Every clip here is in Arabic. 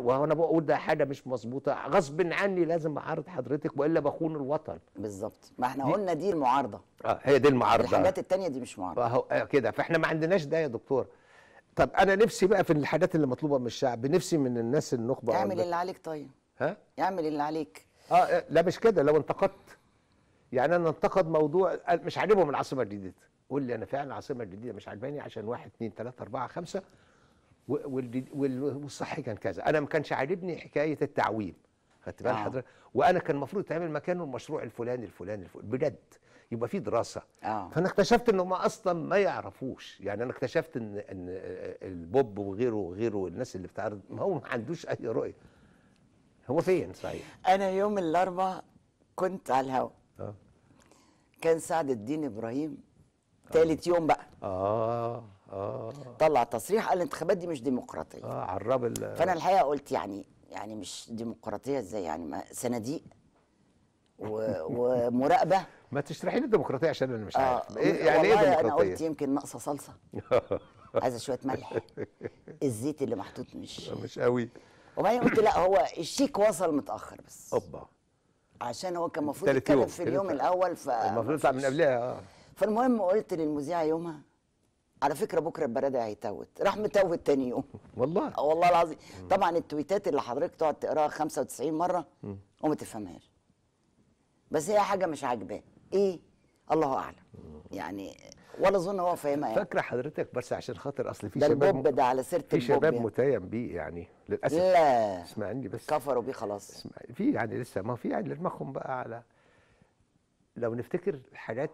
وانا بقول ده حاجه مش مظبوطه غصب عني لازم اعارض حضرتك والا بخون الوطن بالظبط ما احنا دي قلنا دي المعارضه اه هي دي المعارضه الحاجات التانية دي مش معارضه اهو آه، كده فاحنا ما عندناش ده يا دكتور طب انا نفسي بقى في الحاجات اللي مطلوبه من الشعب نفسي من الناس النخبه اعمل اللي عليك طيب ها اعمل اللي عليك آه،, اه لا مش كده لو انتقدت يعني انا انتقد موضوع آه، مش عاجبهم العاصمه الجديده قول لي انا فعلا العاصمه الجديده مش عاجباني عشان واحد اثنين ثلاثه اربعه خمسه والصحي كان كذا انا ما كانش عاجبني حكايه التعويم خدت بال آه. حضرتك وانا كان المفروض يتعمل مكانه المشروع الفلاني الفلاني الفلاني بجد يبقى في دراسه آه. فانا اكتشفت ان هم اصلا ما يعرفوش يعني انا اكتشفت ان ان البوب وغيره وغيره والناس اللي بتعرض ما هو ما عندوش اي رؤيه هو فين صحيح انا يوم الاربعاء كنت على الهواء آه. كان سعد الدين ابراهيم ثالث آه. يوم بقى اه اه طلع تصريح قال الانتخابات دي مش ديمقراطيه اه عرب فانا الحقيقه قلت يعني يعني مش ديمقراطيه ازاي يعني صناديق ومراقبه ما تشرحي لي الديمقراطيه عشان انا مش عارف آه إيه يعني ايه ديمقراطيه انا قلت يمكن ناقصه صلصه عايزه شويه ملح الزيت اللي محطوط مش مش قوي وبعدين قلت لا هو الشيك وصل متاخر بس اوبا عشان هو كان المفروض يتكلم في اليوم الاول ف المفروض يطلع من قبلها اه فالمهم قلت للمذيعه يومها على فكره بكره البرادع هيتوت راح متوت تاني يوم والله آه، والله العظيم طبعا التويتات اللي حضرتك تقعد تقراها 95 مره وما تفهمهاش بس هي حاجه مش عاجباه ايه الله اعلم يعني ولا اظن هو فاهمها يعني فاكره حضرتك بس عشان خاطر اصل في شباب ده البوب ده على سيره في شباب يعني. متيم بيه يعني للاسف لا اسمعني بس كفروا بيه خلاص في يعني لسه ما في يعني دماغهم بقى على لو نفتكر الحاجات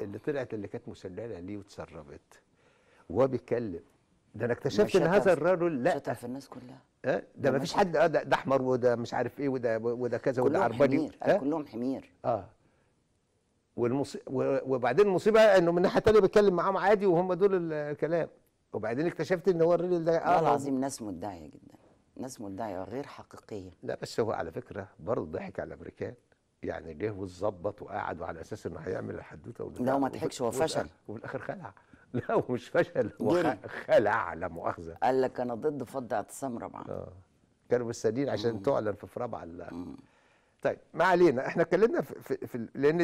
اللي طلعت اللي كانت مسلله ليه وتسربت وهو بيتكلم ده انا اكتشفت ان هذا الرجل لا شتم في الناس كلها أه؟ ده ما فيش حد آه، ده, ده احمر وده مش عارف ايه وده وده كذا وده عربجي حمير أه؟ كلهم حمير اه والمص... وبعدين المصيبه انه من ناحيه ثانيه بيتكلم معاهم عادي وهم دول الكلام وبعدين اكتشفت ان هو الراجل ده اه العظيم ناس مدعيه جدا ناس مدعيه غير حقيقيه لا بس هو على فكره برضه ضحك على الامريكان يعني جه وظبط وقعد وعلى اساس انه هيعمل الحدوته لا ما ضحكش هو فشل وفي الاخر خلع لا مش فشل هو خلع لا مؤاخذه قال لك انا ضد فض اعتصام رابعه اه كانوا مستنيين عشان مم. تعلن في رابعه طيب ما علينا احنا اتكلمنا في, في, في لان